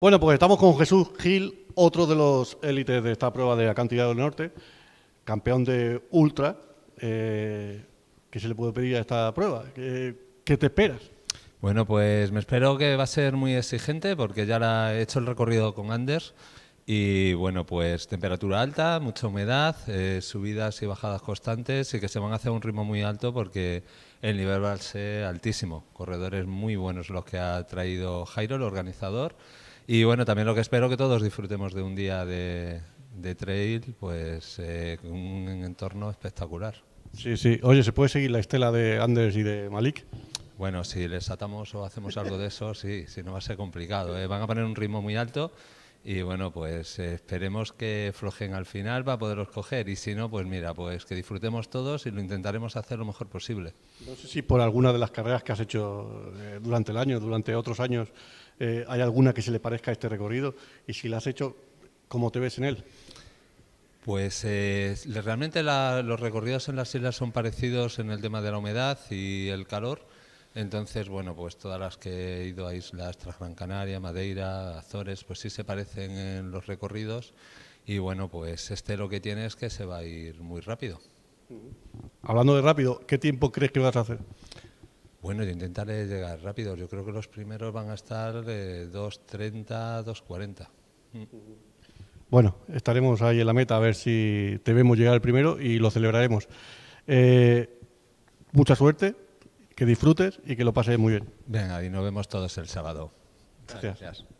Bueno, pues estamos con Jesús Gil, otro de los élites de esta prueba de Acantilado del Norte, campeón de ultra. Eh, ¿Qué se le puede pedir a esta prueba? ¿Qué, te esperas? Bueno, pues me espero que va a ser muy exigente porque ya la he hecho el recorrido con Anders y bueno, pues temperatura alta, mucha humedad, eh, subidas y bajadas constantes y que se van a hacer a un ritmo muy alto porque el nivel va a ser altísimo. Corredores muy buenos los que ha traído Jairo, el organizador. Y bueno, también lo que espero que todos disfrutemos de un día de, de trail, pues eh, un entorno espectacular. Sí, sí. Oye, ¿se puede seguir la estela de Anders y de Malik? Bueno, si les atamos o hacemos algo de eso, sí, si no va a ser complicado. ¿eh? Van a poner un ritmo muy alto y bueno, pues eh, esperemos que flojen al final para poderlos coger y si no, pues mira, pues que disfrutemos todos y lo intentaremos hacer lo mejor posible. No sé si por alguna de las carreras que has hecho durante el año, durante otros años, eh, hay alguna que se le parezca a este recorrido y si la has hecho, ¿cómo te ves en él? Pues eh, realmente los recorridos en las islas son parecidos en el tema de la humedad y el calor. Entonces, bueno, pues todas las que he ido a islas Transgran Canaria, Madeira, Azores, pues sí se parecen en los recorridos. Y bueno, pues este lo que tiene es que se va a ir muy rápido. Hablando de rápido, ¿qué tiempo crees que vas a hacer? Bueno, yo intentaré eh, llegar rápido. Yo creo que los primeros van a estar eh, 2.30, 2.40. Bueno, estaremos ahí en la meta a ver si te vemos llegar el primero y lo celebraremos. Eh, mucha suerte, que disfrutes y que lo pases muy bien. Venga, y nos vemos todos el sábado. Gracias.